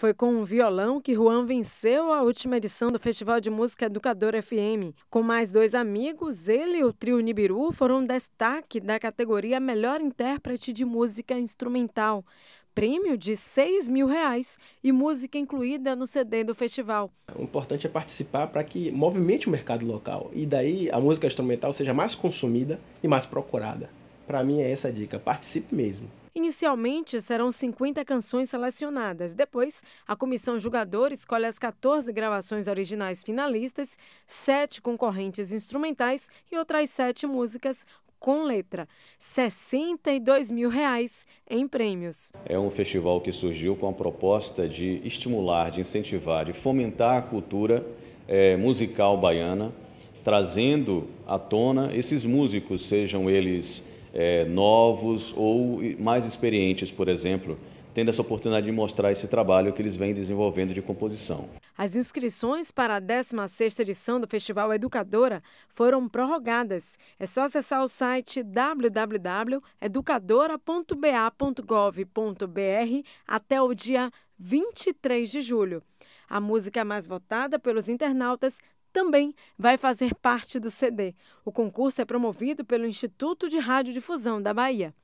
Foi com um violão que Juan venceu a última edição do Festival de Música Educador FM. Com mais dois amigos, ele e o trio Nibiru foram destaque da categoria Melhor Intérprete de Música Instrumental, prêmio de 6 mil reais e música incluída no CD do festival. O importante é participar para que movimente o mercado local e daí a música instrumental seja mais consumida e mais procurada. Para mim é essa a dica, participe mesmo. Inicialmente serão 50 canções selecionadas. Depois, a comissão julgadora escolhe as 14 gravações originais finalistas, sete concorrentes instrumentais e outras sete músicas com letra. 62 mil reais em prêmios. É um festival que surgiu com a proposta de estimular, de incentivar, de fomentar a cultura é, musical baiana, trazendo à tona esses músicos, sejam eles é, novos ou mais experientes, por exemplo, tendo essa oportunidade de mostrar esse trabalho que eles vêm desenvolvendo de composição. As inscrições para a 16ª edição do Festival Educadora foram prorrogadas. É só acessar o site www.educadora.ba.gov.br até o dia 23 de julho. A música é mais votada pelos internautas também vai fazer parte do CD. O concurso é promovido pelo Instituto de Radiodifusão da Bahia.